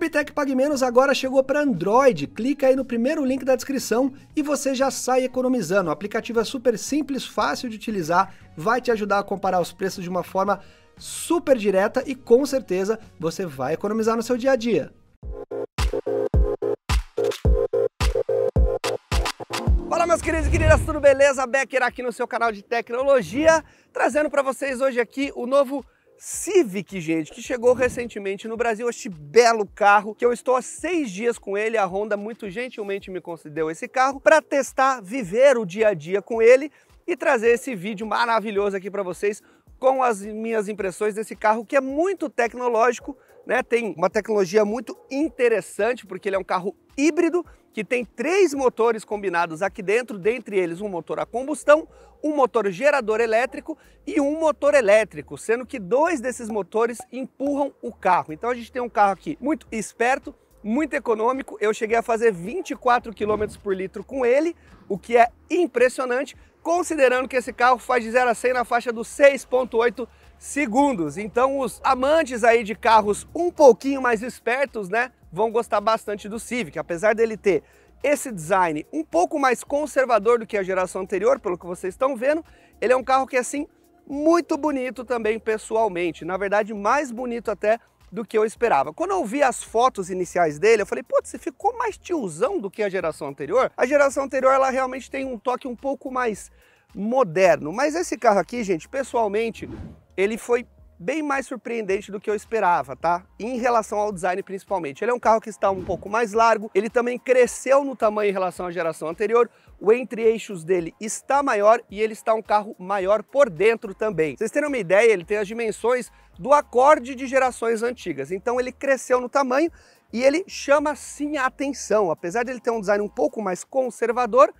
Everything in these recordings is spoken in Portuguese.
Bitec Pague Menos agora chegou para Android. Clica aí no primeiro link da descrição e você já sai economizando. O aplicativo é super simples, fácil de utilizar, vai te ajudar a comparar os preços de uma forma super direta e com certeza você vai economizar no seu dia a dia. Fala meus queridos e queridas, tudo beleza? Becker aqui no seu canal de tecnologia, trazendo para vocês hoje aqui o novo Civic, gente, que chegou recentemente no Brasil, este belo carro, que eu estou há seis dias com ele, a Honda muito gentilmente me concedeu esse carro para testar, viver o dia a dia com ele e trazer esse vídeo maravilhoso aqui para vocês com as minhas impressões desse carro que é muito tecnológico, né? Tem uma tecnologia muito interessante porque ele é um carro híbrido que tem três motores combinados aqui dentro, dentre eles um motor a combustão, um motor gerador elétrico e um motor elétrico, sendo que dois desses motores empurram o carro. Então a gente tem um carro aqui muito esperto, muito econômico. Eu cheguei a fazer 24 km por litro com ele, o que é impressionante, considerando que esse carro faz de 0 a 100 na faixa dos 6.8 segundos. Então os amantes aí de carros um pouquinho mais espertos, né? vão gostar bastante do Civic, apesar dele ter esse design um pouco mais conservador do que a geração anterior, pelo que vocês estão vendo, ele é um carro que é assim muito bonito também pessoalmente, na verdade mais bonito até do que eu esperava. Quando eu vi as fotos iniciais dele, eu falei, putz, você ficou mais tiozão do que a geração anterior? A geração anterior, ela realmente tem um toque um pouco mais moderno, mas esse carro aqui, gente, pessoalmente, ele foi bem mais surpreendente do que eu esperava, tá? Em relação ao design principalmente. Ele é um carro que está um pouco mais largo, ele também cresceu no tamanho em relação à geração anterior, o entre-eixos dele está maior e ele está um carro maior por dentro também. Vocês terem uma ideia, ele tem as dimensões do acorde de gerações antigas, então ele cresceu no tamanho e ele chama sim a atenção, apesar de ele ter um design um pouco mais conservador,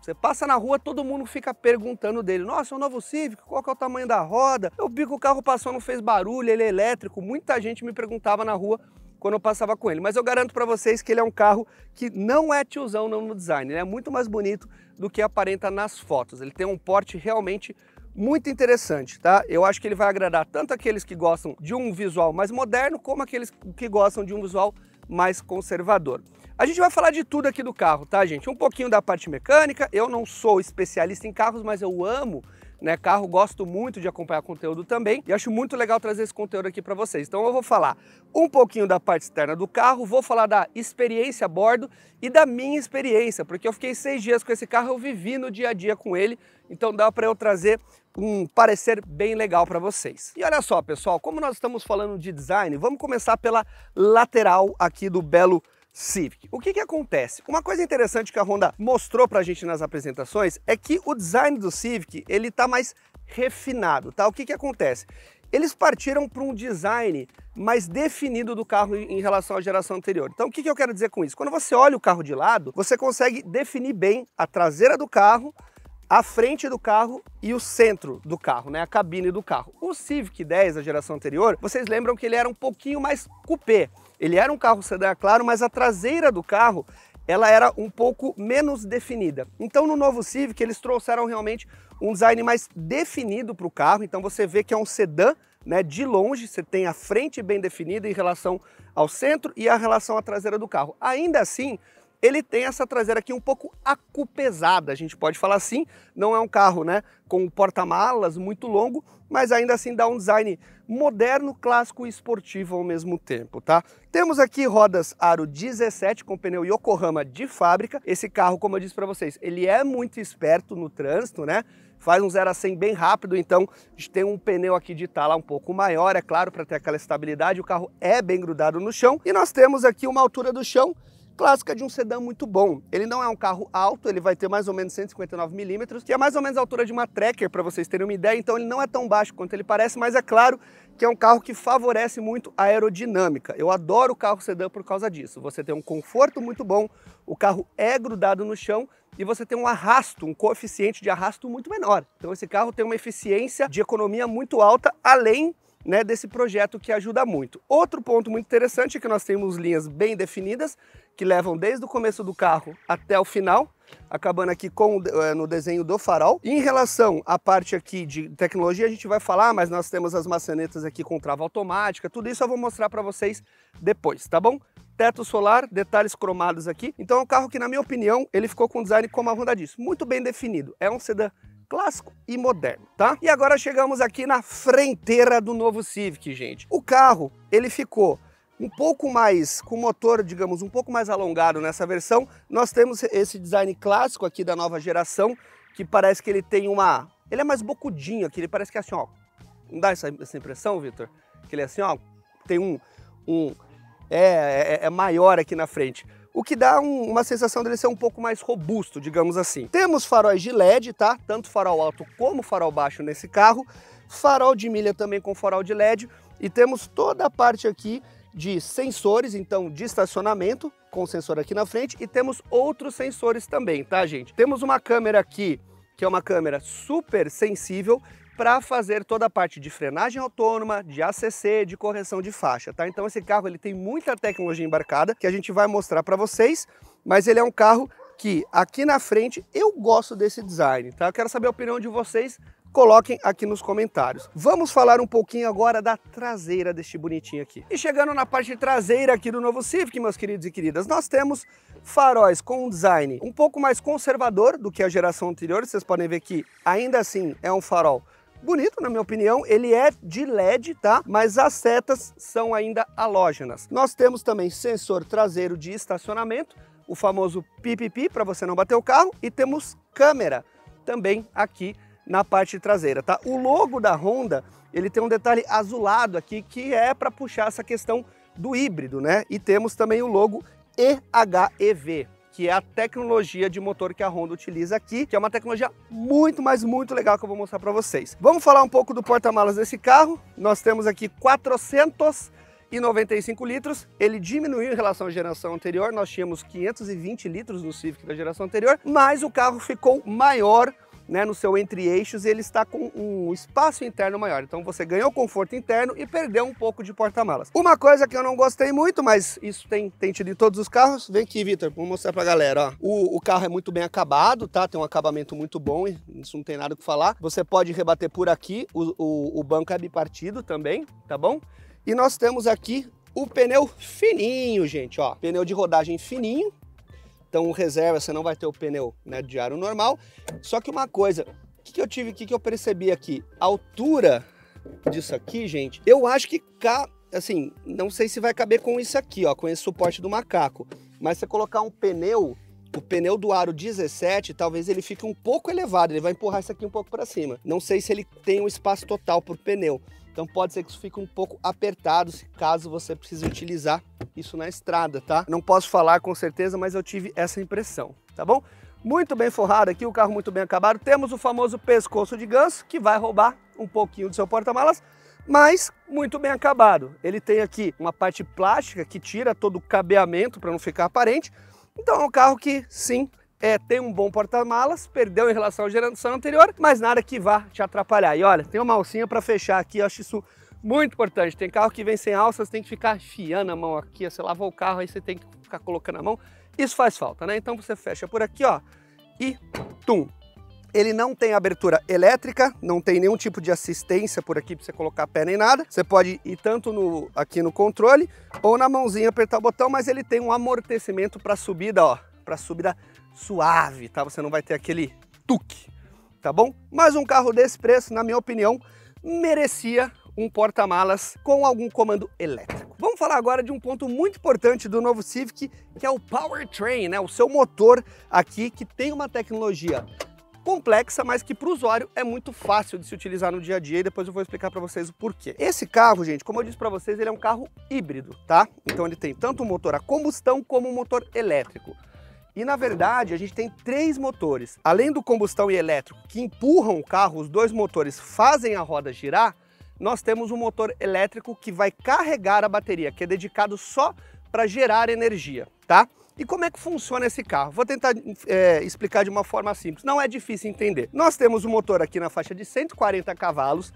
você passa na rua, todo mundo fica perguntando dele: nossa, é um novo Civic, qual que é o tamanho da roda? Eu vi que o carro passou, não fez barulho, ele é elétrico. Muita gente me perguntava na rua quando eu passava com ele. Mas eu garanto para vocês que ele é um carro que não é tiozão não no design. Ele é muito mais bonito do que aparenta nas fotos. Ele tem um porte realmente muito interessante, tá? Eu acho que ele vai agradar tanto aqueles que gostam de um visual mais moderno, como aqueles que gostam de um visual mais conservador. A gente vai falar de tudo aqui do carro, tá, gente? Um pouquinho da parte mecânica. Eu não sou especialista em carros, mas eu amo né, carro, gosto muito de acompanhar conteúdo também e acho muito legal trazer esse conteúdo aqui para vocês. Então eu vou falar um pouquinho da parte externa do carro, vou falar da experiência a bordo e da minha experiência, porque eu fiquei seis dias com esse carro, eu vivi no dia a dia com ele, então dá para eu trazer um parecer bem legal para vocês. E olha só, pessoal, como nós estamos falando de design, vamos começar pela lateral aqui do belo Civic. O que, que acontece? Uma coisa interessante que a Honda mostrou para a gente nas apresentações é que o design do Civic ele tá mais refinado, tá? O que, que acontece? Eles partiram para um design mais definido do carro em relação à geração anterior. Então, o que, que eu quero dizer com isso? Quando você olha o carro de lado, você consegue definir bem a traseira do carro, a frente do carro e o centro do carro, né? A cabine do carro. O Civic 10 da geração anterior, vocês lembram que ele era um pouquinho mais coupé. Ele era um carro sedã, é claro, mas a traseira do carro ela era um pouco menos definida. Então no novo Civic eles trouxeram realmente um design mais definido para o carro, então você vê que é um sedã, né, de longe você tem a frente bem definida em relação ao centro e a relação à traseira do carro. Ainda assim, ele tem essa traseira aqui um pouco acupesada, a gente pode falar assim. Não é um carro né, com porta-malas muito longo, mas ainda assim dá um design moderno, clássico e esportivo ao mesmo tempo, tá? Temos aqui rodas aro 17 com pneu Yokohama de fábrica. Esse carro, como eu disse para vocês, ele é muito esperto no trânsito, né? Faz um 0 a 100 bem rápido, então a gente tem um pneu aqui de tala um pouco maior, é claro, para ter aquela estabilidade. O carro é bem grudado no chão. E nós temos aqui uma altura do chão clássica de um sedã muito bom. Ele não é um carro alto, ele vai ter mais ou menos 159 milímetros, que é mais ou menos a altura de uma Tracker, para vocês terem uma ideia, então ele não é tão baixo quanto ele parece, mas é claro que é um carro que favorece muito a aerodinâmica. Eu adoro o carro sedã por causa disso. Você tem um conforto muito bom, o carro é grudado no chão, e você tem um arrasto, um coeficiente de arrasto muito menor. Então esse carro tem uma eficiência de economia muito alta, além né, desse projeto que ajuda muito. Outro ponto muito interessante é que nós temos linhas bem definidas que levam desde o começo do carro até o final, acabando aqui com eh, no desenho do farol. Em relação à parte aqui de tecnologia, a gente vai falar, mas nós temos as maçanetas aqui com trava automática, tudo isso eu vou mostrar para vocês depois, tá bom? Teto solar, detalhes cromados aqui. Então é um carro que, na minha opinião, ele ficou com um design como a Honda diz, muito bem definido. É um sedã clássico e moderno, tá? E agora chegamos aqui na fronteira do novo Civic, gente. O carro, ele ficou um pouco mais, com motor, digamos, um pouco mais alongado nessa versão, nós temos esse design clássico aqui da nova geração, que parece que ele tem uma... Ele é mais bocudinho aqui, ele parece que é assim, ó... Não dá essa, essa impressão, Victor? Que ele é assim, ó, tem um... um é, é, é maior aqui na frente o que dá um, uma sensação dele ser um pouco mais robusto, digamos assim. Temos faróis de LED, tá? Tanto farol alto como farol baixo nesse carro. Farol de milha também com farol de LED. E temos toda a parte aqui de sensores, então de estacionamento, com sensor aqui na frente, e temos outros sensores também, tá, gente? Temos uma câmera aqui, que é uma câmera super sensível, para fazer toda a parte de frenagem autônoma, de ACC, de correção de faixa, tá? Então esse carro ele tem muita tecnologia embarcada que a gente vai mostrar para vocês, mas ele é um carro que aqui na frente eu gosto desse design, tá? Eu quero saber a opinião de vocês Coloquem aqui nos comentários. Vamos falar um pouquinho agora da traseira deste bonitinho aqui. E chegando na parte traseira aqui do novo Civic, meus queridos e queridas, nós temos faróis com um design um pouco mais conservador do que a geração anterior. Vocês podem ver que ainda assim é um farol bonito, na minha opinião. Ele é de LED, tá? Mas as setas são ainda halógenas. Nós temos também sensor traseiro de estacionamento, o famoso pipipi para você não bater o carro, e temos câmera também aqui na parte traseira, tá? O logo da Honda, ele tem um detalhe azulado aqui que é para puxar essa questão do híbrido, né? E temos também o logo EHEV, que é a tecnologia de motor que a Honda utiliza aqui, que é uma tecnologia muito, mas muito legal que eu vou mostrar para vocês. Vamos falar um pouco do porta-malas desse carro. Nós temos aqui 400 e 95 litros. Ele diminuiu em relação à geração anterior, nós tínhamos 520 litros no Civic da geração anterior, mas o carro ficou maior né, no seu entre-eixos, ele está com um espaço interno maior. Então você ganhou conforto interno e perdeu um pouco de porta-malas. Uma coisa que eu não gostei muito, mas isso tem, tem tido em todos os carros. Vem aqui, Vitor, vou mostrar pra galera. Ó. O, o carro é muito bem acabado, tá? Tem um acabamento muito bom, isso não tem nada o que falar. Você pode rebater por aqui, o, o, o banco é bipartido também, tá bom? E nós temos aqui o pneu fininho, gente, ó. Pneu de rodagem fininho, então, o reserva, você não vai ter o pneu né, aro normal. Só que uma coisa, o que, que, eu tive, o que, que eu percebi aqui? A altura disso aqui, gente, eu acho que cá, assim, não sei se vai caber com isso aqui, ó, com esse suporte do macaco. Mas se colocar um pneu, o pneu do aro 17, talvez ele fique um pouco elevado, ele vai empurrar isso aqui um pouco para cima. Não sei se ele tem um espaço total para o pneu. Então pode ser que isso fique um pouco apertado, se caso você precise utilizar isso na estrada, tá? Não posso falar com certeza, mas eu tive essa impressão, tá bom? Muito bem forrado aqui, o carro muito bem acabado. Temos o famoso pescoço de ganso, que vai roubar um pouquinho do seu porta-malas, mas muito bem acabado. Ele tem aqui uma parte plástica que tira todo o cabeamento para não ficar aparente. Então é um carro que sim, é, tem um bom porta-malas, perdeu em relação à geração anterior, mas nada que vá te atrapalhar. E olha, tem uma alcinha para fechar aqui, eu acho isso muito importante. Tem carro que vem sem alças, tem que ficar fiando a mão aqui, você lavou o carro, aí você tem que ficar colocando a mão. Isso faz falta, né? Então você fecha por aqui, ó, e tum. Ele não tem abertura elétrica, não tem nenhum tipo de assistência por aqui para você colocar a pé nem nada. Você pode ir tanto no, aqui no controle ou na mãozinha apertar o botão, mas ele tem um amortecimento para subida, ó, para subida suave, tá? Você não vai ter aquele tuque, tá bom? Mas um carro desse preço, na minha opinião, merecia um porta-malas com algum comando elétrico. Vamos falar agora de um ponto muito importante do novo Civic, que é o powertrain, né? O seu motor aqui que tem uma tecnologia complexa, mas que para o usuário é muito fácil de se utilizar no dia a dia e depois eu vou explicar para vocês o porquê. Esse carro, gente, como eu disse para vocês, ele é um carro híbrido, tá? Então ele tem tanto um motor a combustão como um motor elétrico. E na verdade, a gente tem três motores. Além do combustão e elétrico que empurram o carro, os dois motores fazem a roda girar, nós temos um motor elétrico que vai carregar a bateria, que é dedicado só para gerar energia, tá? E como é que funciona esse carro? Vou tentar é, explicar de uma forma simples, não é difícil entender. Nós temos um motor aqui na faixa de 140 cavalos,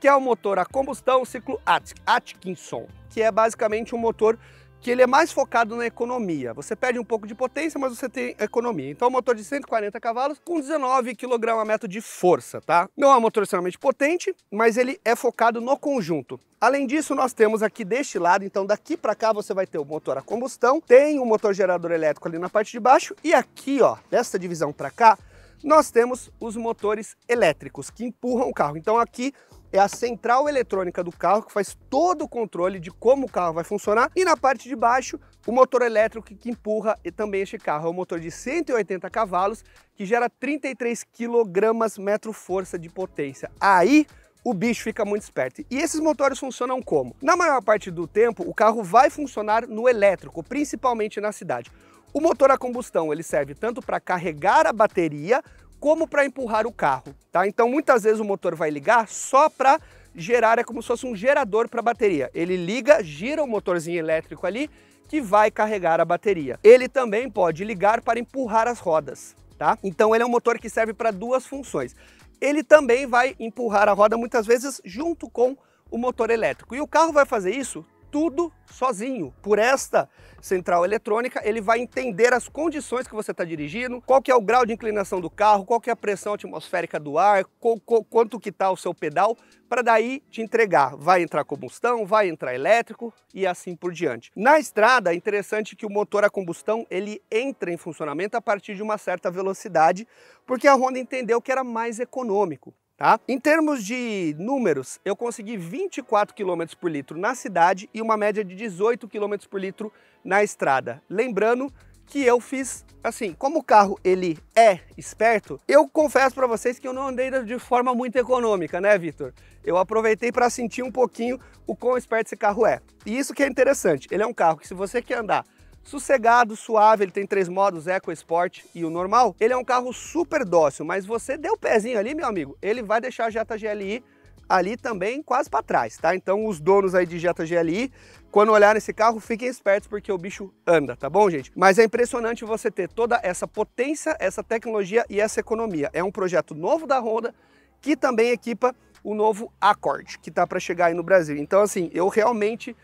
que é o um motor a combustão ciclo Atkinson, que é basicamente um motor que ele é mais focado na economia. Você perde um pouco de potência, mas você tem economia. Então, um motor de 140 cavalos com 19 kgm metro de força, tá? Não é um motor extremamente potente, mas ele é focado no conjunto. Além disso, nós temos aqui deste lado, então daqui para cá você vai ter o motor a combustão, tem o um motor gerador elétrico ali na parte de baixo e aqui, ó, desta divisão para cá, nós temos os motores elétricos que empurram o carro. Então aqui é a central eletrônica do carro que faz todo o controle de como o carro vai funcionar e na parte de baixo o motor elétrico que empurra e também este carro é um motor de 180 cavalos que gera 33 kg metro força de potência. Aí o bicho fica muito esperto. E esses motores funcionam como? Na maior parte do tempo, o carro vai funcionar no elétrico, principalmente na cidade. O motor a combustão ele serve tanto para carregar a bateria como para empurrar o carro, tá? Então muitas vezes o motor vai ligar só para gerar, é como se fosse um gerador para a bateria. Ele liga, gira o motorzinho elétrico ali que vai carregar a bateria. Ele também pode ligar para empurrar as rodas, tá? Então ele é um motor que serve para duas funções. Ele também vai empurrar a roda muitas vezes junto com o motor elétrico. E o carro vai fazer isso tudo sozinho. Por esta central eletrônica, ele vai entender as condições que você está dirigindo, qual que é o grau de inclinação do carro, qual que é a pressão atmosférica do ar, qual, qual, quanto que está o seu pedal, para daí te entregar. Vai entrar combustão, vai entrar elétrico e assim por diante. Na estrada, é interessante que o motor a combustão, ele entra em funcionamento a partir de uma certa velocidade, porque a Honda entendeu que era mais econômico. Tá? Em termos de números, eu consegui 24 km por litro na cidade e uma média de 18 km por litro na estrada. Lembrando que eu fiz assim, como o carro ele é esperto, eu confesso para vocês que eu não andei de forma muito econômica, né, Vitor? Eu aproveitei para sentir um pouquinho o quão esperto esse carro é. E isso que é interessante, ele é um carro que se você quer andar Sossegado, suave, ele tem três modos, Eco, Sport e o normal. Ele é um carro super dócil, mas você deu o pezinho ali, meu amigo, ele vai deixar a Jetta GLI ali também quase para trás, tá? Então os donos aí de Jetta GLI, quando olharem esse carro, fiquem espertos porque o bicho anda, tá bom, gente? Mas é impressionante você ter toda essa potência, essa tecnologia e essa economia. É um projeto novo da Honda que também equipa o novo Accord, que tá para chegar aí no Brasil. Então assim, eu realmente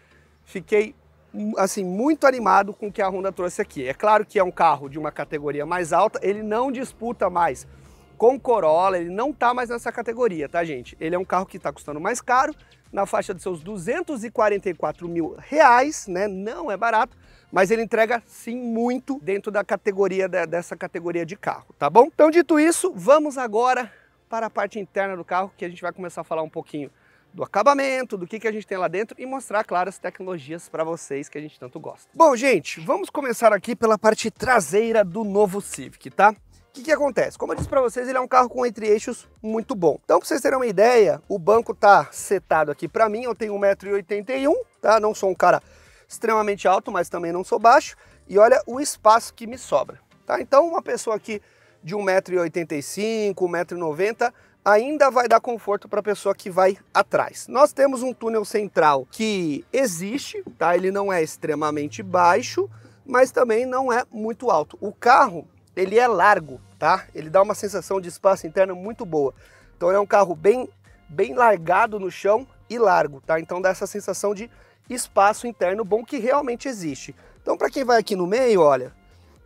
fiquei assim muito animado com o que a Honda trouxe aqui. É claro que é um carro de uma categoria mais alta, ele não disputa mais com Corolla, ele não tá mais nessa categoria, tá gente? Ele é um carro que está custando mais caro, na faixa de seus 244 mil reais, né? Não é barato, mas ele entrega sim muito dentro da categoria dessa categoria de carro, tá bom? Então dito isso, vamos agora para a parte interna do carro que a gente vai começar a falar um pouquinho do acabamento, do que, que a gente tem lá dentro e mostrar, claro, as tecnologias para vocês que a gente tanto gosta. Bom, gente, vamos começar aqui pela parte traseira do novo Civic, tá? O que, que acontece? Como eu disse para vocês, ele é um carro com entre eixos muito bom. Então, para vocês terem uma ideia, o banco tá setado aqui para mim, eu tenho 1,81m, tá? Não sou um cara extremamente alto, mas também não sou baixo. E olha o espaço que me sobra, tá? Então, uma pessoa aqui de 1,85m, 1,90m, ainda vai dar conforto para a pessoa que vai atrás. Nós temos um túnel central que existe, tá? Ele não é extremamente baixo, mas também não é muito alto. O carro, ele é largo, tá? Ele dá uma sensação de espaço interno muito boa. Então é um carro bem bem largado no chão e largo, tá? Então dá essa sensação de espaço interno bom que realmente existe. Então para quem vai aqui no meio, olha,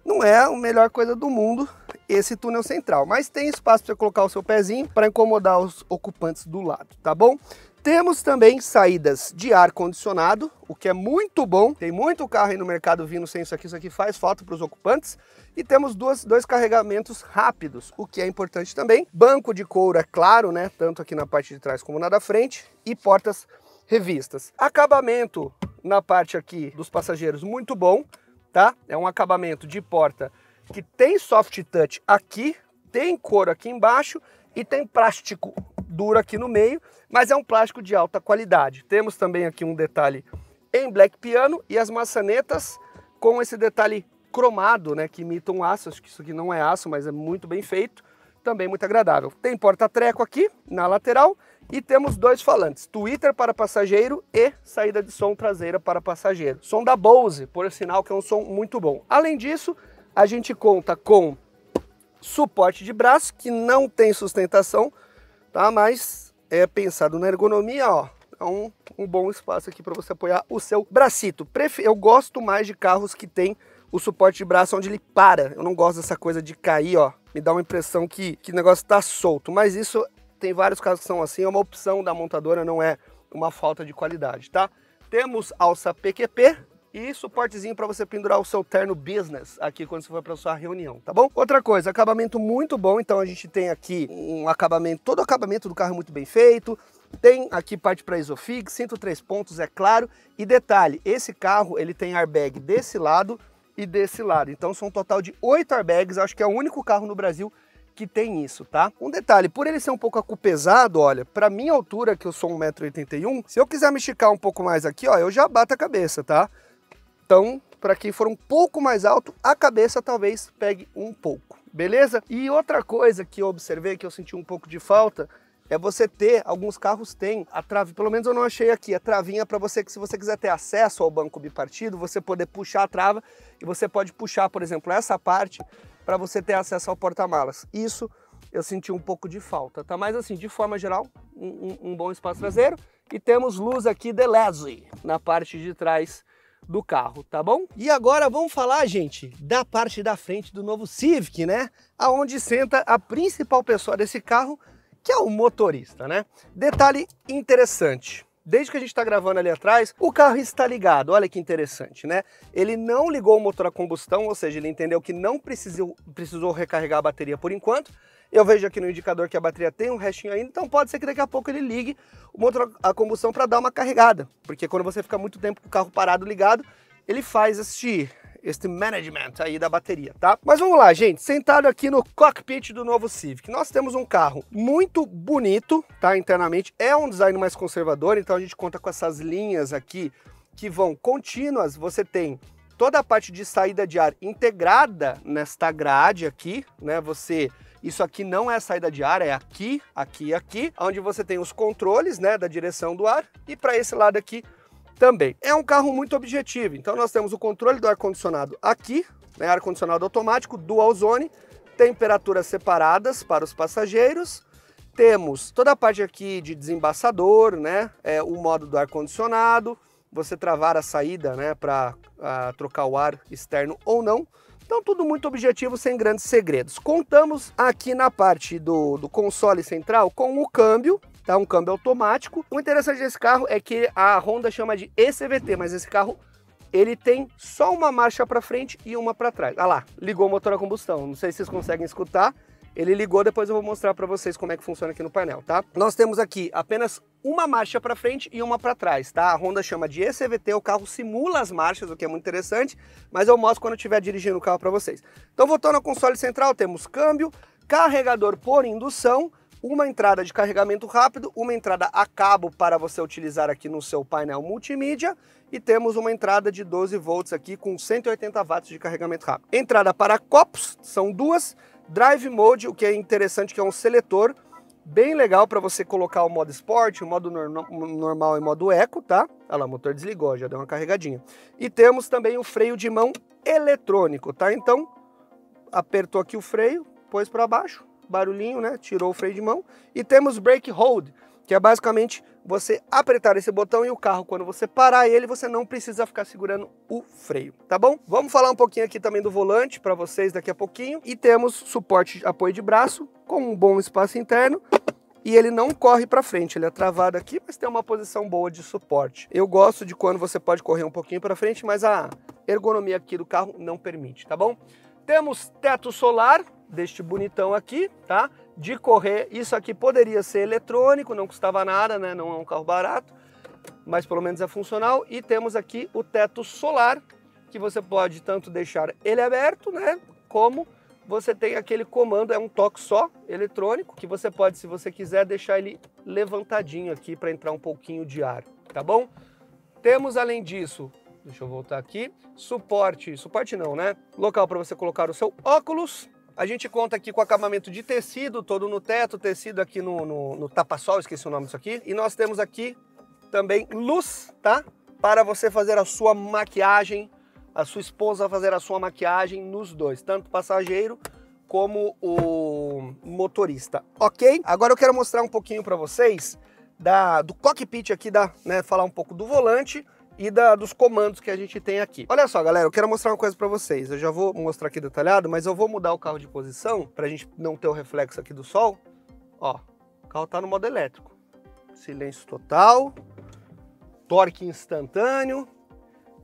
não é a melhor coisa do mundo, esse túnel central. Mas tem espaço para colocar o seu pezinho para incomodar os ocupantes do lado, tá bom? Temos também saídas de ar condicionado, o que é muito bom. Tem muito carro aí no mercado vindo sem isso aqui, isso aqui faz falta para os ocupantes. E temos duas, dois carregamentos rápidos, o que é importante também. Banco de couro, é claro, né? Tanto aqui na parte de trás como na da frente. E portas revistas. Acabamento na parte aqui dos passageiros, muito bom, tá? É um acabamento de porta que tem soft touch aqui, tem couro aqui embaixo e tem plástico duro aqui no meio, mas é um plástico de alta qualidade. Temos também aqui um detalhe em black piano e as maçanetas com esse detalhe cromado, né, que imita um aço, acho que isso aqui não é aço, mas é muito bem feito, também muito agradável. Tem porta-treco aqui na lateral e temos dois falantes, Twitter para passageiro e saída de som traseira para passageiro. Som da Bose, por sinal que é um som muito bom. Além disso, a gente conta com suporte de braço, que não tem sustentação, tá? Mas é pensado na ergonomia, ó. É um, um bom espaço aqui para você apoiar o seu bracito. Eu gosto mais de carros que tem o suporte de braço onde ele para. Eu não gosto dessa coisa de cair, ó. Me dá uma impressão que, que o negócio tá solto. Mas isso tem vários casos que são assim. É uma opção da montadora, não é uma falta de qualidade, tá? Temos alça PQP, e suportezinho para você pendurar o seu terno business aqui quando você for para sua reunião, tá bom? Outra coisa, acabamento muito bom, então a gente tem aqui um acabamento, todo o acabamento do carro é muito bem feito, tem aqui parte para Isofix, cinto três pontos, é claro, e detalhe, esse carro ele tem airbag desse lado e desse lado, então são um total de oito airbags, acho que é o único carro no Brasil que tem isso, tá? Um detalhe, por ele ser um pouco pesado, olha, para minha altura, que eu sou 1,81m, se eu quiser me esticar um pouco mais aqui, ó, eu já bato a cabeça, tá? Então, para quem for um pouco mais alto, a cabeça talvez pegue um pouco, beleza? E outra coisa que eu observei, que eu senti um pouco de falta, é você ter, alguns carros têm a trave, pelo menos eu não achei aqui, a travinha para você que se você quiser ter acesso ao banco bipartido, você poder puxar a trava e você pode puxar, por exemplo, essa parte para você ter acesso ao porta-malas. Isso eu senti um pouco de falta, tá? Mas assim, de forma geral, um, um, um bom espaço traseiro. E temos luz aqui de LED na parte de trás do carro, tá bom? E agora vamos falar, gente, da parte da frente do novo Civic, né? Aonde senta a principal pessoa desse carro, que é o motorista, né? Detalhe interessante. Desde que a gente está gravando ali atrás, o carro está ligado. Olha que interessante, né? Ele não ligou o motor a combustão, ou seja, ele entendeu que não precisou, precisou recarregar a bateria por enquanto. Eu vejo aqui no indicador que a bateria tem um restinho ainda, então pode ser que daqui a pouco ele ligue o motor a combustão para dar uma carregada, porque quando você fica muito tempo com o carro parado ligado, ele faz este, este management aí da bateria, tá? Mas vamos lá, gente, sentado aqui no cockpit do novo Civic, nós temos um carro muito bonito, tá, internamente, é um design mais conservador, então a gente conta com essas linhas aqui que vão contínuas, você tem toda a parte de saída de ar integrada nesta grade aqui, né, você isso aqui não é a saída de ar, é aqui, aqui e aqui, onde você tem os controles né, da direção do ar e para esse lado aqui também. É um carro muito objetivo, então nós temos o controle do ar-condicionado aqui, né, ar-condicionado automático, dual zone, temperaturas separadas para os passageiros, temos toda a parte aqui de desembaçador, né, é, o modo do ar-condicionado, você travar a saída né, para ah, trocar o ar externo ou não, então tudo muito objetivo, sem grandes segredos. Contamos aqui na parte do, do console central com o câmbio, tá? Um câmbio automático. O interessante desse carro é que a Honda chama de ECVT, mas esse carro ele tem só uma marcha para frente e uma para trás. Ah lá, ligou o motor a combustão. Não sei se vocês conseguem escutar, ele ligou, depois eu vou mostrar para vocês como é que funciona aqui no painel, tá? Nós temos aqui apenas uma marcha para frente e uma para trás, tá? A Honda chama de ECVT, o carro simula as marchas, o que é muito interessante, mas eu mostro quando eu estiver dirigindo o carro para vocês. Então, voltando ao console central, temos câmbio, carregador por indução, uma entrada de carregamento rápido, uma entrada a cabo para você utilizar aqui no seu painel multimídia e temos uma entrada de 12 volts aqui com 180 watts de carregamento rápido. Entrada para copos, são duas, Drive Mode, o que é interessante, que é um seletor bem legal para você colocar o modo esporte, o modo normal e o modo eco, tá? Olha lá, o motor desligou, já deu uma carregadinha. E temos também o freio de mão eletrônico, tá? Então, apertou aqui o freio, pôs para baixo, barulhinho, né? Tirou o freio de mão. E temos brake hold, que é basicamente você apertar esse botão e o carro, quando você parar ele, você não precisa ficar segurando o freio, tá bom? Vamos falar um pouquinho aqui também do volante para vocês daqui a pouquinho. E temos suporte de apoio de braço com um bom espaço interno e ele não corre para frente, ele é travado aqui, mas tem uma posição boa de suporte. Eu gosto de quando você pode correr um pouquinho para frente, mas a ergonomia aqui do carro não permite, tá bom? Temos teto solar deste bonitão aqui, tá? de correr. Isso aqui poderia ser eletrônico, não custava nada, né? não é um carro barato, mas pelo menos é funcional. E temos aqui o teto solar, que você pode tanto deixar ele aberto, né? como você tem aquele comando, é um toque só, eletrônico, que você pode, se você quiser, deixar ele levantadinho aqui para entrar um pouquinho de ar, tá bom? Temos, além disso, deixa eu voltar aqui, suporte, suporte não, né? Local para você colocar o seu óculos, a gente conta aqui com acabamento de tecido, todo no teto, tecido aqui no, no, no tapa-sol, esqueci o nome disso aqui. E nós temos aqui também luz, tá? Para você fazer a sua maquiagem, a sua esposa fazer a sua maquiagem nos dois, tanto passageiro como o motorista, ok? Agora eu quero mostrar um pouquinho para vocês da, do cockpit aqui, da, né, falar um pouco do volante, e da, dos comandos que a gente tem aqui. Olha só, galera, eu quero mostrar uma coisa para vocês. Eu já vou mostrar aqui detalhado, mas eu vou mudar o carro de posição para a gente não ter o reflexo aqui do sol. Ó, o carro tá no modo elétrico. Silêncio total, torque instantâneo,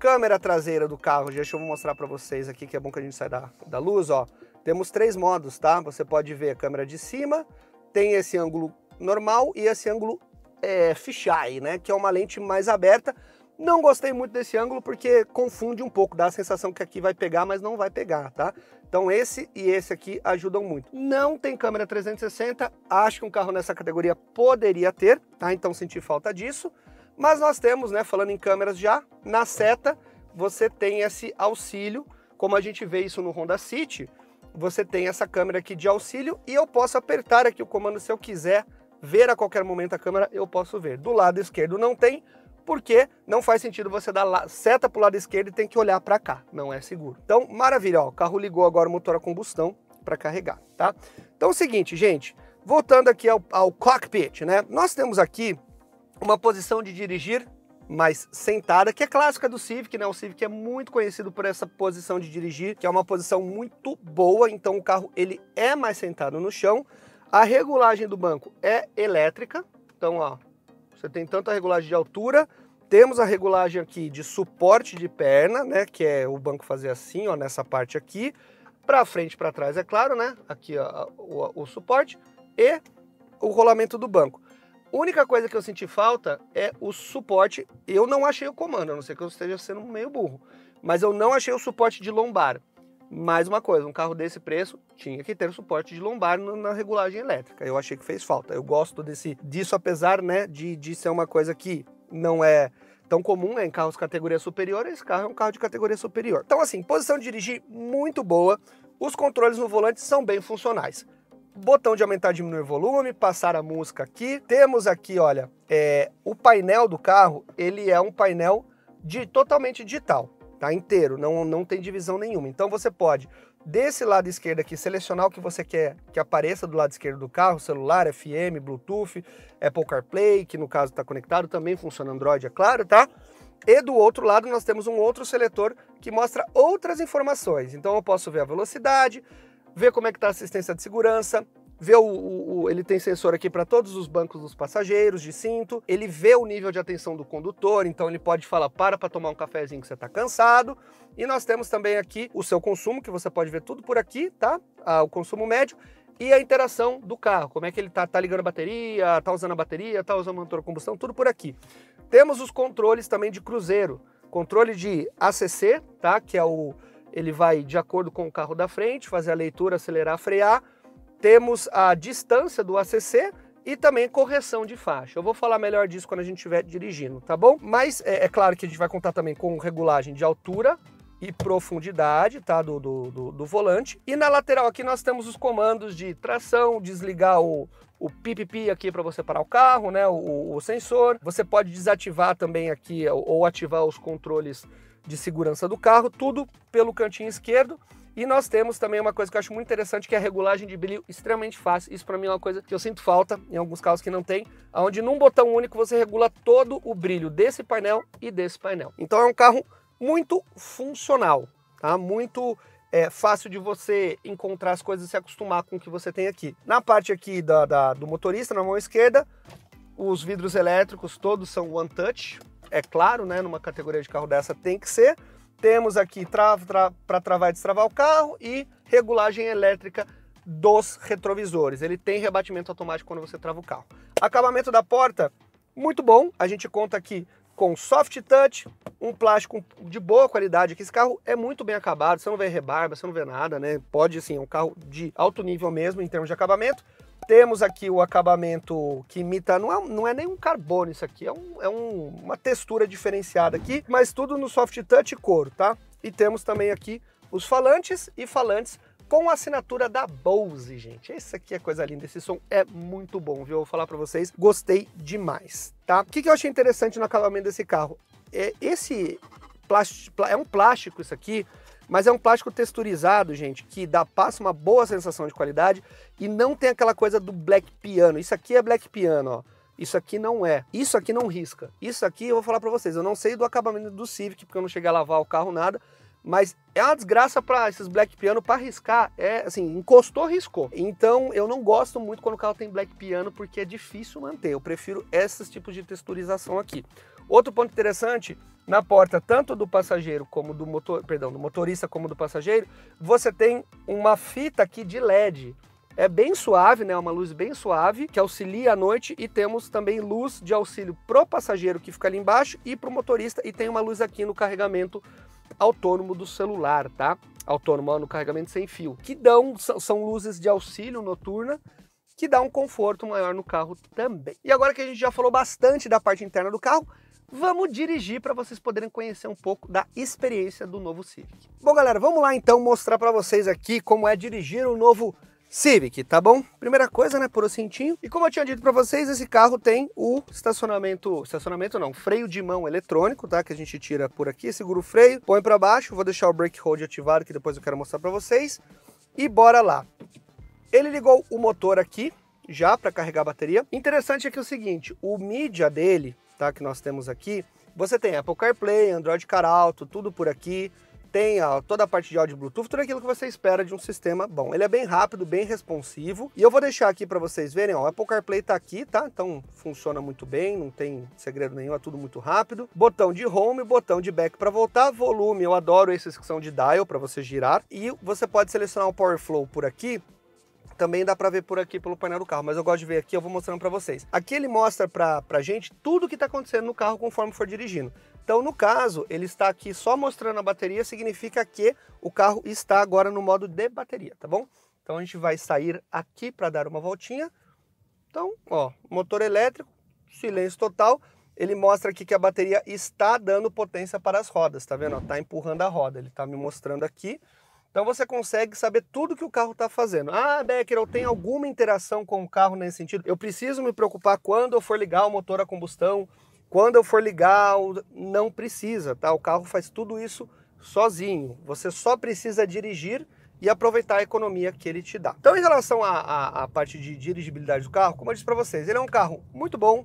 câmera traseira do carro. Deixa eu mostrar para vocês aqui, que é bom que a gente sai da, da luz, ó. Temos três modos, tá? Você pode ver a câmera de cima, tem esse ângulo normal e esse ângulo é, fisheye, né? Que é uma lente mais aberta, não gostei muito desse ângulo porque confunde um pouco, dá a sensação que aqui vai pegar, mas não vai pegar, tá? Então esse e esse aqui ajudam muito. Não tem câmera 360, acho que um carro nessa categoria poderia ter, tá? Então senti falta disso. Mas nós temos, né, falando em câmeras já, na seta você tem esse auxílio, como a gente vê isso no Honda City, você tem essa câmera aqui de auxílio e eu posso apertar aqui o comando se eu quiser ver a qualquer momento a câmera, eu posso ver. Do lado esquerdo não tem, porque não faz sentido você dar seta para o lado esquerdo e tem que olhar para cá, não é seguro. Então, maravilha, ó, o carro ligou agora o motor a combustão para carregar, tá? Então é o seguinte, gente, voltando aqui ao, ao cockpit, né? Nós temos aqui uma posição de dirigir mais sentada, que é clássica do Civic, né? O Civic é muito conhecido por essa posição de dirigir, que é uma posição muito boa, então o carro ele é mais sentado no chão. A regulagem do banco é elétrica, então ó, você tem tanto a regulagem de altura, temos a regulagem aqui de suporte de perna, né, que é o banco fazer assim, ó, nessa parte aqui, para frente, para trás, é claro, né? Aqui ó, o, o suporte e o rolamento do banco. única coisa que eu senti falta é o suporte. Eu não achei o comando, a não ser que eu esteja sendo meio burro, mas eu não achei o suporte de lombar. Mais uma coisa, um carro desse preço tinha que ter suporte de lombar na regulagem elétrica. Eu achei que fez falta. Eu gosto desse disso, apesar né, de, de ser uma coisa que não é tão comum né, em carros de categoria superior. Esse carro é um carro de categoria superior. Então, assim, posição de dirigir muito boa. Os controles no volante são bem funcionais botão de aumentar e diminuir volume, passar a música aqui. Temos aqui, olha, é, o painel do carro, ele é um painel de, totalmente digital tá inteiro, não, não tem divisão nenhuma. Então você pode, desse lado esquerdo aqui, selecionar o que você quer que apareça do lado esquerdo do carro, celular, FM, Bluetooth, Apple CarPlay, que no caso está conectado, também funciona Android, é claro, tá? E do outro lado nós temos um outro seletor que mostra outras informações. Então eu posso ver a velocidade, ver como é que está a assistência de segurança, vê o, o, ele tem sensor aqui para todos os bancos dos passageiros de cinto, ele vê o nível de atenção do condutor, então ele pode falar para para tomar um cafezinho que você está cansado. E nós temos também aqui o seu consumo, que você pode ver tudo por aqui, tá? Ah, o consumo médio e a interação do carro, como é que ele tá, tá ligando a bateria, tá usando a bateria, tá usando o motor a combustão, tudo por aqui. Temos os controles também de cruzeiro, controle de ACC, tá? Que é o ele vai de acordo com o carro da frente, fazer a leitura, acelerar, frear temos a distância do ACC, e também correção de faixa. Eu vou falar melhor disso quando a gente estiver dirigindo, tá bom? Mas é, é, claro que a gente vai contar também com regulagem de altura e profundidade, tá? Do, do, do, do volante. E na lateral aqui nós temos os comandos de tração, desligar o, o pipipi aqui para você parar o carro, né? O, o, sensor. Você pode desativar também aqui ou, ou ativar os controles de segurança do carro, tudo pelo cantinho esquerdo. E nós temos também uma coisa que eu acho muito interessante, que é a regulagem de brilho extremamente fácil. Isso para mim é uma coisa que eu sinto falta, em alguns casos que não tem, onde num botão único você regula todo o brilho desse painel e desse painel. Então é um carro muito funcional, tá? Muito é fácil de você encontrar as coisas e se acostumar com o que você tem aqui. Na parte aqui da, da, do motorista, na mão esquerda, os vidros elétricos todos são one touch. É claro, né? Numa categoria de carro dessa tem que ser. Temos aqui tra tra para travar e destravar o carro e regulagem elétrica dos retrovisores. Ele tem rebatimento automático quando você trava o carro. Acabamento da porta, muito bom. A gente conta aqui com soft touch, um plástico de boa qualidade, aqui esse carro é muito bem acabado, você não vê rebarba, você não vê nada, né? Pode, assim, é um carro de alto nível mesmo em termos de acabamento. Temos aqui o acabamento que imita, não é, não é nem um carbono isso aqui, é, um, é um, uma textura diferenciada aqui, mas tudo no soft touch couro, tá? E temos também aqui os falantes e falantes com a assinatura da Bose, gente. Esse aqui é coisa linda, esse som é muito bom, viu? Eu vou falar para vocês, gostei demais, tá? O que, que eu achei interessante no acabamento desse carro? É esse plástico, é um plástico isso aqui, mas é um plástico texturizado, gente, que dá passa uma boa sensação de qualidade e não tem aquela coisa do black piano. Isso aqui é black piano, ó. Isso aqui não é. Isso aqui não risca. Isso aqui eu vou falar para vocês, eu não sei do acabamento do Civic, porque eu não cheguei a lavar o carro nada, mas é uma desgraça para esses black piano para riscar, é assim, encostou, riscou. Então eu não gosto muito quando o carro tem black piano porque é difícil manter. Eu prefiro esses tipos de texturização aqui. Outro ponto interessante, na porta tanto do passageiro como do motor, perdão, do motorista como do passageiro, você tem uma fita aqui de LED. É bem suave, né? Uma luz bem suave que auxilia à noite e temos também luz de auxílio pro passageiro que fica ali embaixo e pro motorista e tem uma luz aqui no carregamento autônomo do celular, tá? Autônomo no carregamento sem fio, que dão são luzes de auxílio noturna que dá um conforto maior no carro também. E agora que a gente já falou bastante da parte interna do carro, vamos dirigir para vocês poderem conhecer um pouco da experiência do novo Civic. Bom, galera, vamos lá então mostrar para vocês aqui como é dirigir o novo Civic, tá bom? Primeira coisa, né, por o cintinho. E como eu tinha dito para vocês, esse carro tem o estacionamento, estacionamento não, freio de mão eletrônico, tá? Que a gente tira por aqui, segura o freio, põe para baixo, vou deixar o brake hold ativado que depois eu quero mostrar para vocês. E bora lá. Ele ligou o motor aqui já para carregar a bateria. Interessante é que é o seguinte, o mídia dele tá? que nós temos aqui, você tem Apple CarPlay, Android Caralto, tudo por aqui, tem ó, toda a parte de áudio Bluetooth, tudo aquilo que você espera de um sistema bom. Ele é bem rápido, bem responsivo. E eu vou deixar aqui para vocês verem, ó, o Apple CarPlay está aqui, tá? Então funciona muito bem, não tem segredo nenhum, é tudo muito rápido. Botão de home, botão de back para voltar, volume, eu adoro esses que são de dial para você girar. E você pode selecionar o Power Flow por aqui também dá para ver por aqui pelo painel do carro, mas eu gosto de ver aqui, eu vou mostrando para vocês. Aqui ele mostra para a gente tudo que está acontecendo no carro conforme for dirigindo. Então, no caso, ele está aqui só mostrando a bateria, significa que o carro está agora no modo de bateria, tá bom? Então, a gente vai sair aqui para dar uma voltinha. Então, ó, motor elétrico, silêncio total. Ele mostra aqui que a bateria está dando potência para as rodas, tá vendo? está tá empurrando a roda, ele tá me mostrando aqui. Então você consegue saber tudo que o carro está fazendo. Ah, Becker, eu tenho alguma interação com o carro nesse sentido. Eu preciso me preocupar quando eu for ligar o motor a combustão, quando eu for ligar, não precisa, tá? O carro faz tudo isso sozinho. Você só precisa dirigir e aproveitar a economia que ele te dá. Então, em relação à, à parte de dirigibilidade do carro, como eu disse para vocês, ele é um carro muito bom,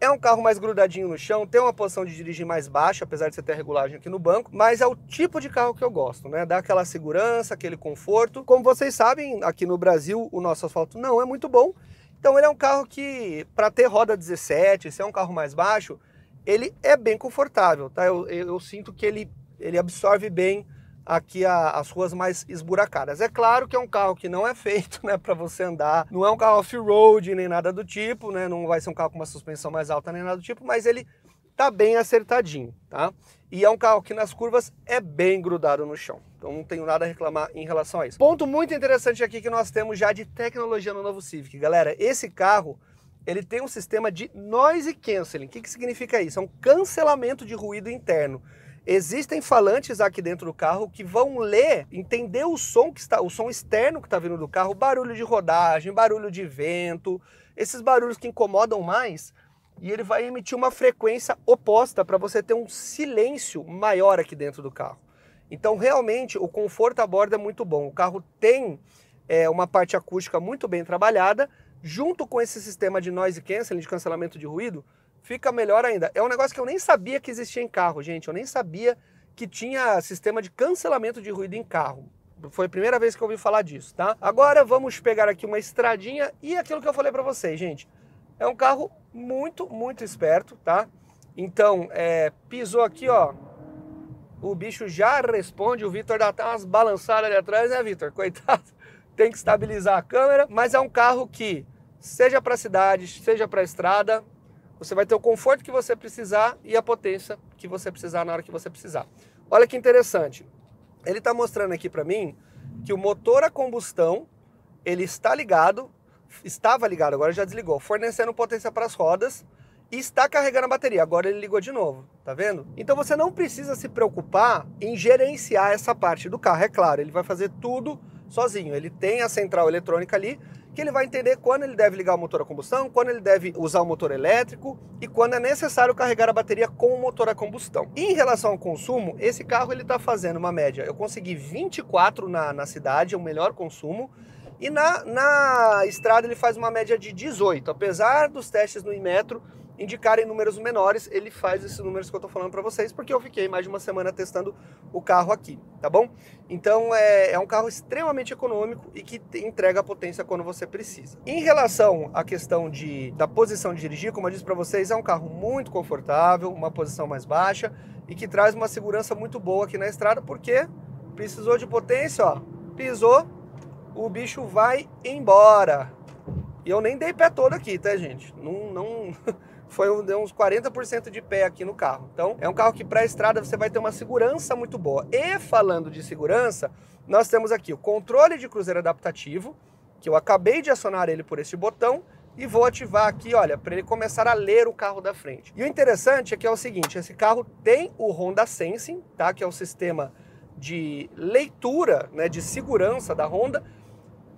é um carro mais grudadinho no chão, tem uma posição de dirigir mais baixa, apesar de você ter regulagem aqui no banco, mas é o tipo de carro que eu gosto, né? Dá aquela segurança, aquele conforto. Como vocês sabem, aqui no Brasil o nosso asfalto não é muito bom, então ele é um carro que, para ter roda 17, se é um carro mais baixo, ele é bem confortável, tá? Eu, eu, eu sinto que ele, ele absorve bem aqui a, as ruas mais esburacadas. É claro que é um carro que não é feito né, para você andar, não é um carro off-road nem nada do tipo, né, não vai ser um carro com uma suspensão mais alta nem nada do tipo, mas ele tá bem acertadinho, tá? E é um carro que nas curvas é bem grudado no chão. Então não tenho nada a reclamar em relação a isso. Ponto muito interessante aqui que nós temos já de tecnologia no novo Civic. Galera, esse carro ele tem um sistema de noise canceling O que, que significa isso? É um cancelamento de ruído interno. Existem falantes aqui dentro do carro que vão ler, entender o som que está, o som externo que está vindo do carro, barulho de rodagem, barulho de vento, esses barulhos que incomodam mais, e ele vai emitir uma frequência oposta para você ter um silêncio maior aqui dentro do carro. Então, realmente, o conforto a bordo é muito bom. O carro tem é, uma parte acústica muito bem trabalhada, junto com esse sistema de noise canceling, de cancelamento de ruído, fica melhor ainda. É um negócio que eu nem sabia que existia em carro, gente. Eu nem sabia que tinha sistema de cancelamento de ruído em carro. Foi a primeira vez que eu ouvi falar disso, tá? Agora vamos pegar aqui uma estradinha e aquilo que eu falei para vocês, gente. É um carro muito, muito esperto, tá? Então, é, pisou aqui, ó. O bicho já responde. O Vitor dá até umas balançadas ali atrás, né, Vitor? Coitado. Tem que estabilizar a câmera. Mas é um carro que, seja para cidade, seja para estrada, você vai ter o conforto que você precisar e a potência que você precisar na hora que você precisar. Olha que interessante. Ele está mostrando aqui para mim que o motor a combustão ele está ligado, estava ligado, agora já desligou, fornecendo potência para as rodas e está carregando a bateria. Agora ele ligou de novo, tá vendo? Então você não precisa se preocupar em gerenciar essa parte do carro. É claro, ele vai fazer tudo sozinho. Ele tem a central eletrônica ali que ele vai entender quando ele deve ligar o motor a combustão, quando ele deve usar o motor elétrico e quando é necessário carregar a bateria com o motor a combustão. E em relação ao consumo, esse carro ele está fazendo uma média. Eu consegui 24 na, na cidade, é o melhor consumo. E na, na estrada ele faz uma média de 18, apesar dos testes no Imetro indicarem números menores, ele faz esses números que eu estou falando para vocês, porque eu fiquei mais de uma semana testando o carro aqui, tá bom? Então é, é um carro extremamente econômico e que entrega a potência quando você precisa. Em relação à questão de, da posição de dirigir, como eu disse para vocês, é um carro muito confortável, uma posição mais baixa e que traz uma segurança muito boa aqui na estrada, porque precisou de potência, ó, pisou, o bicho vai embora. E eu nem dei pé todo aqui, tá, gente? Não, não, foi um, deu uns 40% de pé aqui no carro. Então, é um carro que para a estrada você vai ter uma segurança muito boa. E falando de segurança, nós temos aqui o controle de cruzeiro adaptativo, que eu acabei de acionar ele por esse botão, e vou ativar aqui, olha, para ele começar a ler o carro da frente. E o interessante é que é o seguinte, esse carro tem o Honda Sensing, tá? Que é o sistema de leitura, né, de segurança da Honda.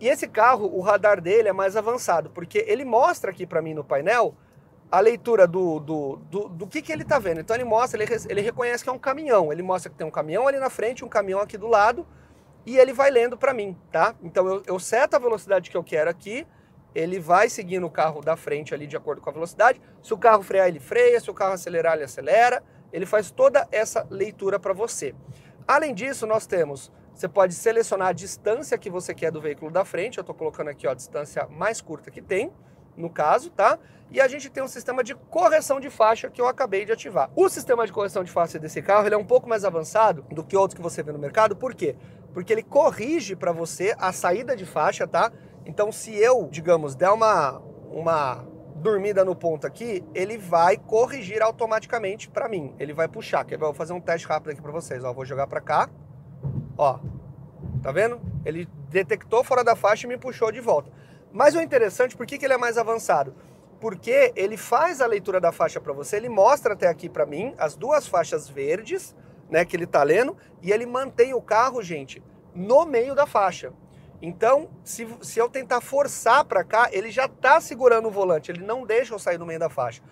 E esse carro, o radar dele é mais avançado, porque ele mostra aqui para mim no painel a leitura do, do, do, do que, que ele está vendo. Então ele mostra, ele, ele reconhece que é um caminhão. Ele mostra que tem um caminhão ali na frente, um caminhão aqui do lado, e ele vai lendo para mim, tá? Então eu, eu seto a velocidade que eu quero aqui, ele vai seguindo o carro da frente ali de acordo com a velocidade. Se o carro frear, ele freia, se o carro acelerar, ele acelera. Ele faz toda essa leitura para você. Além disso, nós temos, você pode selecionar a distância que você quer do veículo da frente. Eu estou colocando aqui ó, a distância mais curta que tem no caso, tá? E a gente tem um sistema de correção de faixa que eu acabei de ativar. O sistema de correção de faixa desse carro ele é um pouco mais avançado do que outros que você vê no mercado, por quê? Porque ele corrige para você a saída de faixa, tá? Então, se eu, digamos, der uma, uma dormida no ponto aqui, ele vai corrigir automaticamente para mim. Ele vai puxar. Quer ver? É eu vou fazer um teste rápido aqui para vocês. Ó, vou jogar para cá. Ó, tá vendo? Ele detectou fora da faixa e me puxou de volta. Mas o interessante, por que, que ele é mais avançado? Porque ele faz a leitura da faixa para você, ele mostra até aqui para mim as duas faixas verdes, né, que ele está lendo, e ele mantém o carro, gente, no meio da faixa. Então, se, se eu tentar forçar para cá, ele já está segurando o volante, ele não deixa eu sair no meio da faixa.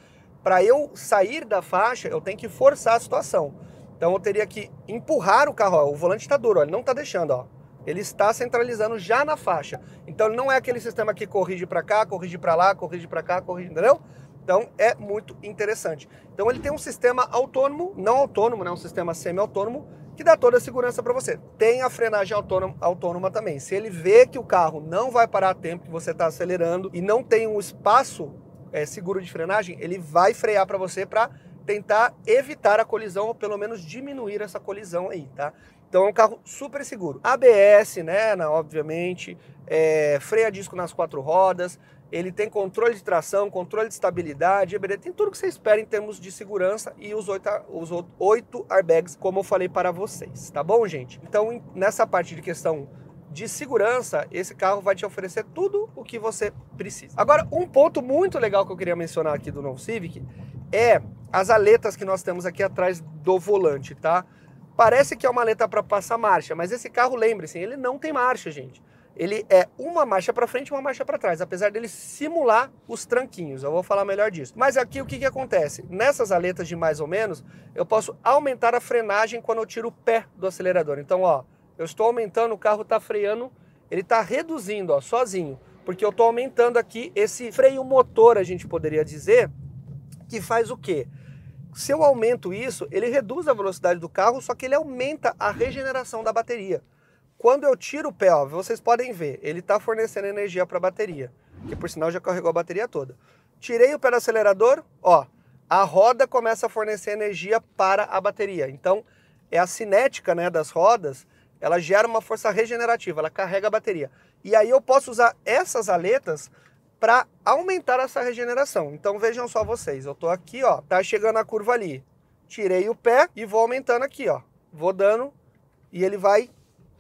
Para eu sair da faixa, eu tenho que forçar a situação. Então, eu teria que empurrar o carro, ó, o volante está duro, ó, ele não está deixando, ó. Ele está centralizando já na faixa. Então não é aquele sistema que corrige para cá, corrige para lá, corrige para cá, corrige, entendeu? Então é muito interessante. Então ele tem um sistema autônomo, não autônomo, né? um sistema semi-autônomo, que dá toda a segurança para você. Tem a frenagem autônoma, autônoma, também. Se ele vê que o carro não vai parar a tempo, que você está acelerando e não tem um espaço é, seguro de frenagem, ele vai frear para você para tentar evitar a colisão ou pelo menos diminuir essa colisão aí, tá? Então é um carro super seguro. ABS, né, na, obviamente, é, freia disco nas quatro rodas, ele tem controle de tração, controle de estabilidade, EBD, tem tudo que você espera em termos de segurança e os oito, os oito airbags, como eu falei para vocês, tá bom, gente? Então, nessa parte de questão de segurança, esse carro vai te oferecer tudo o que você precisa. Agora, um ponto muito legal que eu queria mencionar aqui do novo Civic é as aletas que nós temos aqui atrás do volante, tá? Parece que é uma aleta para passar marcha, mas esse carro, lembre-se, ele não tem marcha, gente. Ele é uma marcha para frente e uma marcha para trás, apesar dele simular os tranquinhos. Eu vou falar melhor disso. Mas aqui o que, que acontece? Nessas aletas de mais ou menos, eu posso aumentar a frenagem quando eu tiro o pé do acelerador. Então, ó, eu estou aumentando, o carro está freando, ele está reduzindo, ó, sozinho. Porque eu estou aumentando aqui esse freio motor, a gente poderia dizer, que faz o quê? Se eu aumento isso, ele reduz a velocidade do carro, só que ele aumenta a regeneração da bateria. Quando eu tiro o pé, ó, vocês podem ver, ele está fornecendo energia para a bateria, que por sinal já carregou a bateria toda. Tirei o pé do acelerador, ó, a roda começa a fornecer energia para a bateria. Então, é a cinética né, das rodas, ela gera uma força regenerativa, ela carrega a bateria. E aí eu posso usar essas aletas para aumentar essa regeneração. Então vejam só vocês, eu tô aqui, ó, tá chegando a curva ali. Tirei o pé e vou aumentando aqui, ó. Vou dando e ele vai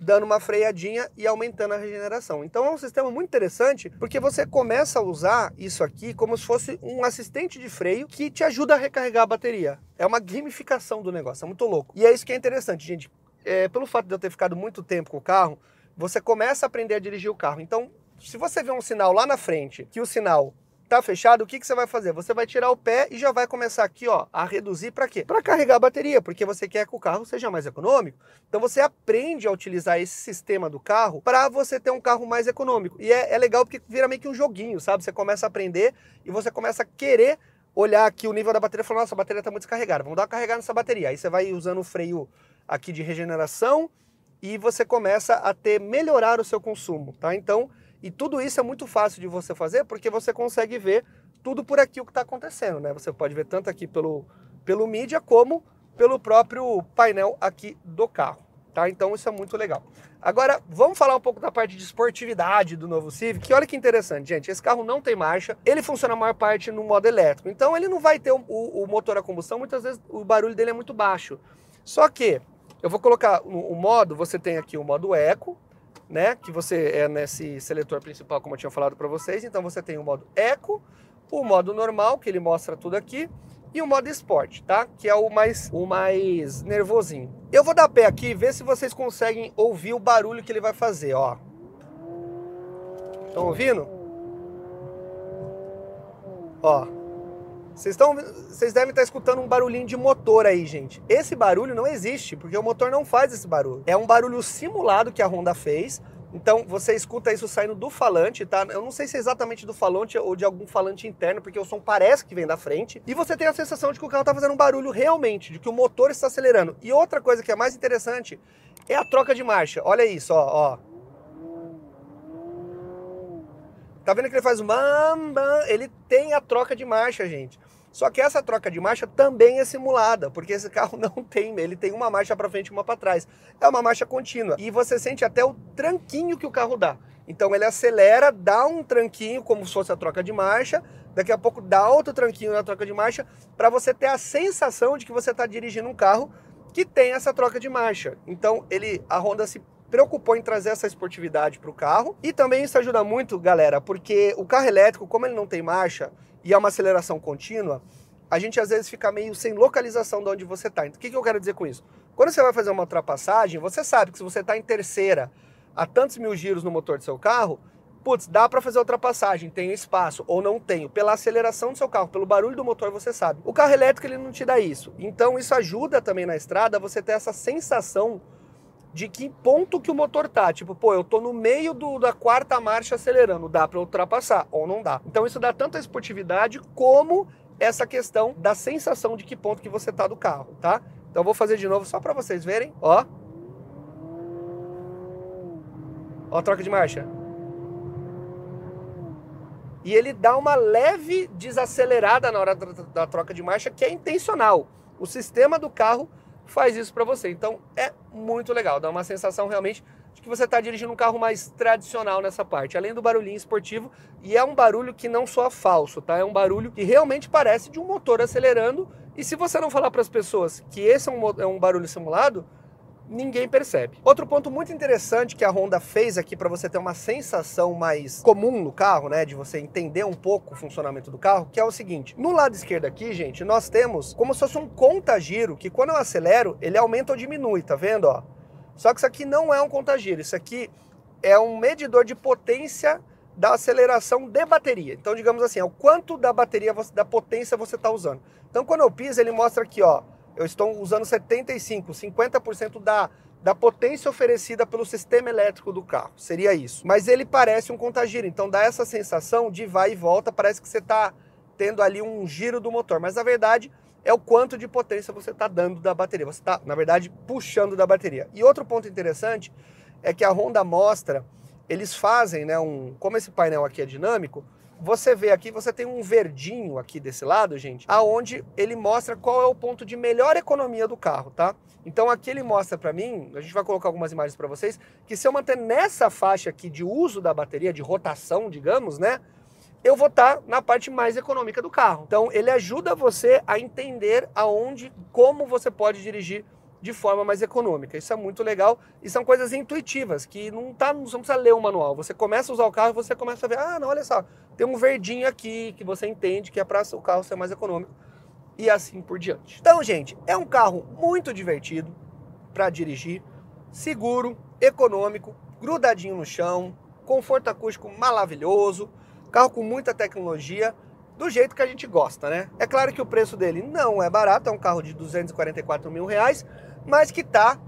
dando uma freadinha e aumentando a regeneração. Então é um sistema muito interessante porque você começa a usar isso aqui como se fosse um assistente de freio que te ajuda a recarregar a bateria. É uma gamificação do negócio, é muito louco. E é isso que é interessante, gente. É, pelo fato de eu ter ficado muito tempo com o carro, você começa a aprender a dirigir o carro. Então se você vê um sinal lá na frente, que o sinal tá fechado, o que, que você vai fazer? Você vai tirar o pé e já vai começar aqui, ó, a reduzir para quê? Para carregar a bateria, porque você quer que o carro seja mais econômico. Então você aprende a utilizar esse sistema do carro para você ter um carro mais econômico. E é, é legal porque vira meio que um joguinho, sabe? Você começa a aprender e você começa a querer olhar aqui o nível da bateria e falar, nossa, a bateria está muito descarregada, vamos dar uma carregada nessa bateria. Aí você vai usando o freio aqui de regeneração e você começa a ter melhorar o seu consumo, tá? Então, e tudo isso é muito fácil de você fazer porque você consegue ver tudo por aqui o que está acontecendo, né? Você pode ver tanto aqui pelo, pelo mídia como pelo próprio painel aqui do carro, tá? Então isso é muito legal. Agora, vamos falar um pouco da parte de esportividade do novo Civic, que olha que interessante, gente, esse carro não tem marcha, ele funciona a maior parte no modo elétrico, então ele não vai ter o, o, motor a combustão, muitas vezes o barulho dele é muito baixo. Só que, eu vou colocar o modo, você tem aqui o modo eco, né? Que você é nesse seletor principal, como eu tinha falado para vocês. Então você tem o modo eco, o modo normal, que ele mostra tudo aqui, e o modo esporte, tá? Que é o mais, o mais nervosinho. Eu vou dar pé aqui e ver se vocês conseguem ouvir o barulho que ele vai fazer, ó. Estão ouvindo? Ó. Vocês, estão, vocês devem estar tá escutando um barulhinho de motor aí, gente. Esse barulho não existe, porque o motor não faz esse barulho. É um barulho simulado que a Honda fez. Então você escuta isso saindo do falante, tá? Eu não sei se é exatamente do falante ou de algum falante interno, porque o som parece que vem da frente. E você tem a sensação de que o carro está fazendo um barulho realmente, de que o motor está acelerando. E outra coisa que é mais interessante é a troca de marcha. Olha isso, ó. ó. Tá vendo que ele faz o bam, bam, ele tem a troca de marcha, gente. Só que essa troca de marcha também é simulada, porque esse carro não tem, ele tem uma marcha para frente e uma para trás. É uma marcha contínua e você sente até o tranquinho que o carro dá. Então ele acelera, dá um tranquinho como se fosse a troca de marcha, daqui a pouco dá outro tranquinho na troca de marcha para você ter a sensação de que você está dirigindo um carro que tem essa troca de marcha. Então ele, a Honda se preocupou em trazer essa esportividade para o carro e também isso ajuda muito, galera, porque o carro elétrico, como ele não tem marcha, e é uma aceleração contínua, a gente às vezes fica meio sem localização de onde você está. Então, o que, que eu quero dizer com isso? Quando você vai fazer uma ultrapassagem, você sabe que se você está em terceira a tantos mil giros no motor do seu carro, putz, dá para fazer ultrapassagem, tem espaço ou não tenho. Pela aceleração do seu carro, pelo barulho do motor, você sabe. O carro elétrico ele não te dá isso. Então isso ajuda também na estrada você ter essa sensação de que ponto que o motor tá. Tipo, pô, eu tô no meio do, da quarta marcha acelerando, dá para ultrapassar ou não dá. Então isso dá tanto a esportividade como essa questão da sensação de que ponto que você tá do carro, tá? Então vou fazer de novo só para vocês verem, ó. Ó a troca de marcha. E ele dá uma leve desacelerada na hora da troca de marcha que é intencional. O sistema do carro faz isso para você. Então é muito legal, dá uma sensação realmente de que você está dirigindo um carro mais tradicional nessa parte, além do barulhinho esportivo, e é um barulho que não soa é falso, tá? É um barulho que realmente parece de um motor acelerando, e se você não falar para as pessoas que esse é um, é um barulho simulado, ninguém percebe. Outro ponto muito interessante que a Honda fez aqui para você ter uma sensação mais comum no carro, né, de você entender um pouco o funcionamento do carro, que é o seguinte: no lado esquerdo aqui, gente, nós temos como se fosse um contagiro que quando eu acelero, ele aumenta ou diminui, tá vendo, ó? Só que isso aqui não é um contagiro, isso aqui é um medidor de potência da aceleração de bateria. Então, digamos assim, é o quanto da bateria, da potência você está usando. Então, quando eu piso, ele mostra aqui, ó, eu estou usando 75, 50% da da potência oferecida pelo sistema elétrico do carro. Seria isso. Mas ele parece um contagiro, então dá essa sensação de vai e volta, parece que você está tendo ali um giro do motor, mas na verdade é o quanto de potência você está dando da bateria. Você está, na verdade, puxando da bateria. E outro ponto interessante é que a Honda mostra, eles fazem, né, um, como esse painel aqui é dinâmico, você vê aqui, você tem um verdinho aqui desse lado, gente, aonde ele mostra qual é o ponto de melhor economia do carro, tá? Então aqui ele mostra para mim, a gente vai colocar algumas imagens para vocês, que se eu manter nessa faixa aqui de uso da bateria, de rotação, digamos, né? eu vou estar tá na parte mais econômica do carro. Então ele ajuda você a entender aonde, como você pode dirigir de forma mais econômica. Isso é muito legal e são coisas intuitivas, que não, tá, não precisa ler um manual. Você começa a usar o carro, você começa a ver, ah, não, olha só, tem um verdinho aqui que você entende que é para o carro ser mais econômico e assim por diante. Então, gente, é um carro muito divertido para dirigir, seguro, econômico, grudadinho no chão, conforto acústico maravilhoso, carro com muita tecnologia do jeito que a gente gosta, né? É claro que o preço dele não é barato, é um carro de 244 mil reais, mas que está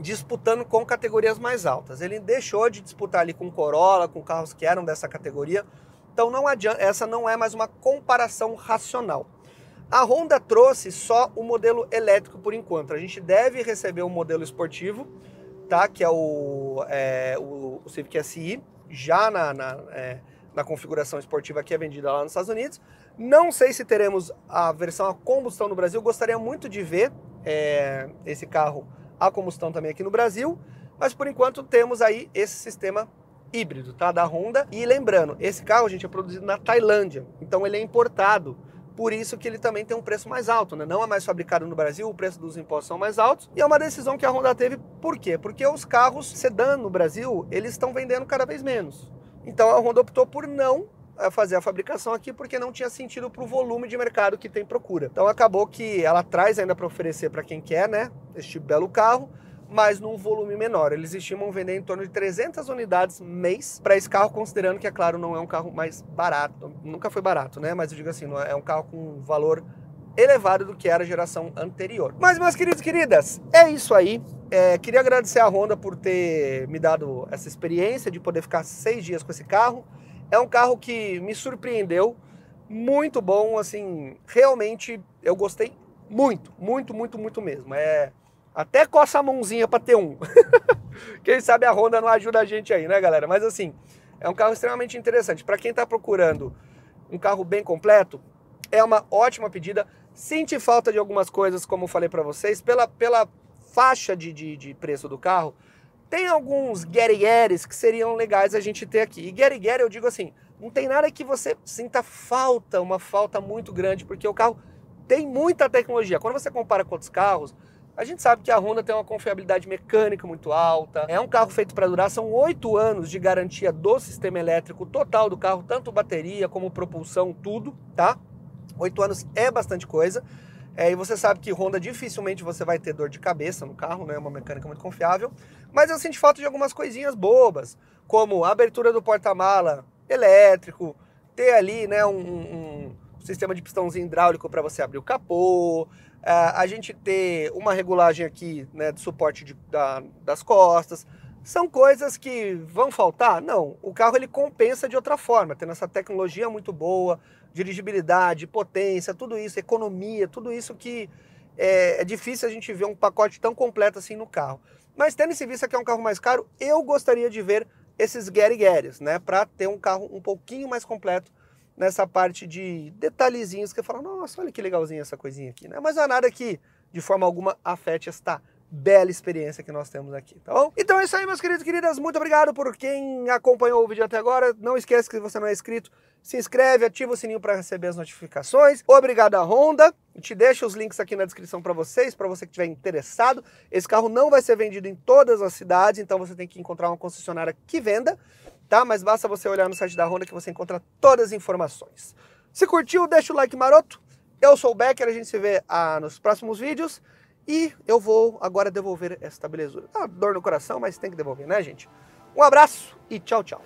disputando com categorias mais altas. Ele deixou de disputar ali com Corolla, com carros que eram dessa categoria, então não adianta, essa não é mais uma comparação racional. A Honda trouxe só o modelo elétrico por enquanto. A gente deve receber o um modelo esportivo, tá? Que é o, é, o, o Civic SI, já na, na é, na configuração esportiva que é vendida lá nos Estados Unidos. Não sei se teremos a versão a combustão no Brasil. Gostaria muito de ver é, esse carro a combustão também aqui no Brasil. Mas por enquanto temos aí esse sistema híbrido, tá? Da Honda. E lembrando, esse carro, gente, é produzido na Tailândia. Então ele é importado. Por isso que ele também tem um preço mais alto, né? Não é mais fabricado no Brasil, o preço dos impostos são mais altos. E é uma decisão que a Honda teve, por quê? Porque os carros sedã no Brasil, eles estão vendendo cada vez menos. Então a Honda optou por não eh, fazer a fabricação aqui porque não tinha sentido para o volume de mercado que tem procura. Então acabou que ela traz ainda para oferecer para quem quer, né? Este belo carro, mas num volume menor. Eles estimam vender em torno de 300 unidades mês para esse carro, considerando que, é claro, não é um carro mais barato. Nunca foi barato, né? Mas eu digo assim, é, é um carro com valor elevado do que era a geração anterior. Mas, meus queridos e queridas, é isso aí. É, queria agradecer a Honda por ter me dado essa experiência de poder ficar seis dias com esse carro. É um carro que me surpreendeu, muito bom, assim, realmente eu gostei muito, muito, muito, muito mesmo. É até coça a mãozinha para ter um. quem sabe a Honda não ajuda a gente aí, né, galera? Mas assim, é um carro extremamente interessante para quem está procurando um carro bem completo. É uma ótima pedida Sente falta de algumas coisas, como falei para vocês, pela, pela faixa de, de, de, preço do carro. Tem alguns guerigueres que seriam legais a gente ter aqui. E gueriguer, eu digo assim, não tem nada que você sinta falta, uma falta muito grande, porque o carro tem muita tecnologia. Quando você compara com outros carros, a gente sabe que a Honda tem uma confiabilidade mecânica muito alta. É um carro feito para durar, são oito anos de garantia do sistema elétrico total do carro, tanto bateria como propulsão, tudo, tá? Oito anos é bastante coisa. É, e você sabe que Honda dificilmente você vai ter dor de cabeça no carro, né? É uma mecânica muito confiável. Mas eu senti falta de algumas coisinhas bobas, como a abertura do porta-mala elétrico, ter ali né, um, um, sistema de pistãozinho hidráulico para você abrir o capô, a, é, a gente ter uma regulagem aqui né, de suporte de, da, das costas. São coisas que vão faltar? Não, o carro ele compensa de outra forma, tendo essa tecnologia muito boa, dirigibilidade, potência, tudo isso, economia, tudo isso que é, é, difícil a gente ver um pacote tão completo assim no carro. Mas tendo esse vista que é um carro mais caro, eu gostaria de ver esses Gary Garys, né? Para ter um carro um pouquinho mais completo nessa parte de detalhezinhos que eu falo, nossa, olha que legalzinha essa coisinha aqui, né? Mas não é nada que de forma alguma afete esta bela experiência que nós temos aqui, tá bom? Então é isso aí, meus queridos e queridas. Muito obrigado por quem acompanhou o vídeo até agora. Não esquece que você não é inscrito, se inscreve, ativa o sininho para receber as notificações. Obrigado à Honda. Te deixo os links aqui na descrição para vocês, para você que estiver interessado. Esse carro não vai ser vendido em todas as cidades, então você tem que encontrar uma concessionária que venda, tá? Mas basta você olhar no site da Honda que você encontra todas as informações. Se curtiu, deixa o like maroto. Eu sou o Becker, a gente se vê ah, nos próximos vídeos. E eu vou agora devolver esta belezura. Tá dor no coração, mas tem que devolver, né, gente? Um abraço e tchau, tchau.